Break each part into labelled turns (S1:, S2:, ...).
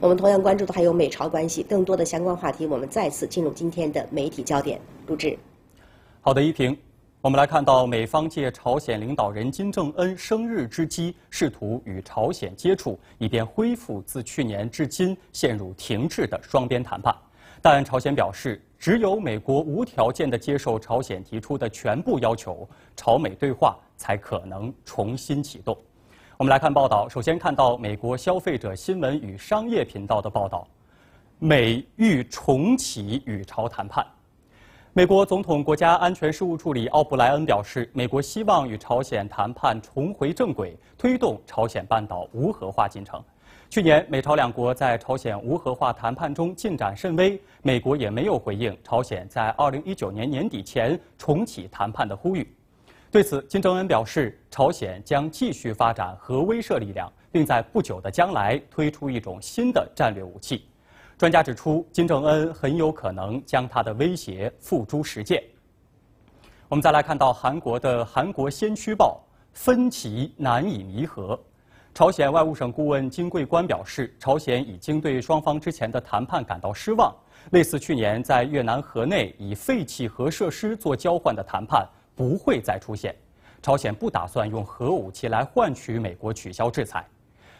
S1: 我们同样关注的还有美朝关系，更多的相关话题，我们再次进入今天的媒体焦点录制。好的，依萍，我们来看到美方借朝鲜领导人金正恩生日之机，试图与朝鲜接触，以便恢复自去年至今陷入停滞的双边谈判。但朝鲜表示，只有美国无条件地接受朝鲜提出的全部要求，朝美对话才可能重新启动。我们来看报道，首先看到美国消费者新闻与商业频道的报道，美欲重启与朝谈判。美国总统国家安全事务助理奥布莱恩表示，美国希望与朝鲜谈判重回正轨，推动朝鲜半岛无核化进程。去年美朝两国在朝鲜无核化谈判中进展甚微，美国也没有回应朝鲜在2019年年底前重启谈判的呼吁。对此，金正恩表示，朝鲜将继续发展核威慑力量，并在不久的将来推出一种新的战略武器。专家指出，金正恩很有可能将他的威胁付诸实践。我们再来看到韩国的《韩国先驱报》，分歧难以弥合。朝鲜外务省顾问金贵官表示，朝鲜已经对双方之前的谈判感到失望，类似去年在越南河内以废弃核设施做交换的谈判。不会再出现。朝鲜不打算用核武器来换取美国取消制裁。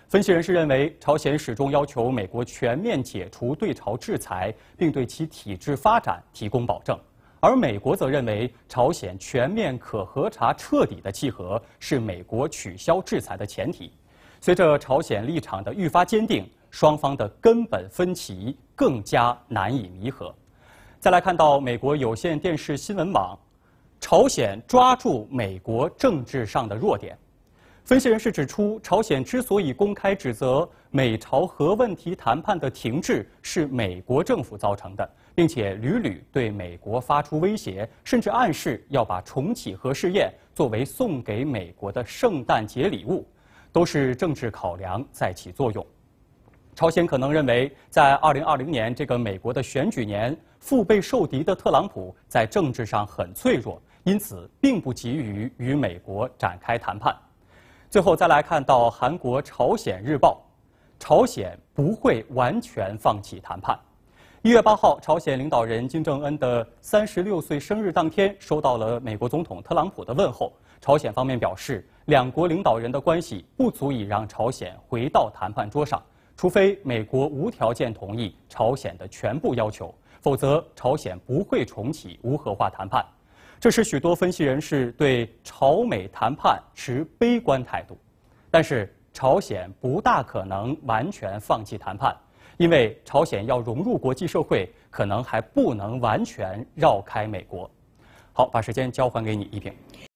S1: 分析人士认为，朝鲜始终要求美国全面解除对朝制裁，并对其体制发展提供保证。而美国则认为，朝鲜全面可核查、彻底的契合是美国取消制裁的前提。随着朝鲜立场的愈发坚定，双方的根本分歧更加难以弥合。再来看到美国有线电视新闻网。朝鲜抓住美国政治上的弱点，分析人士指出，朝鲜之所以公开指责美朝核问题谈判的停滞是美国政府造成的，并且屡屡对美国发出威胁，甚至暗示要把重启核试验作为送给美国的圣诞节礼物，都是政治考量在起作用。朝鲜可能认为，在2020年这个美国的选举年，腹背受敌的特朗普在政治上很脆弱。因此，并不急于与美国展开谈判。最后再来看到韩国《朝鲜日报》，朝鲜不会完全放弃谈判。一月八号，朝鲜领导人金正恩的三十六岁生日当天，收到了美国总统特朗普的问候。朝鲜方面表示，两国领导人的关系不足以让朝鲜回到谈判桌上，除非美国无条件同意朝鲜的全部要求，否则朝鲜不会重启无核化谈判。这是许多分析人士对朝美谈判持悲观态度，但是朝鲜不大可能完全放弃谈判，因为朝鲜要融入国际社会，可能还不能完全绕开美国。好，把时间交还给你，一平。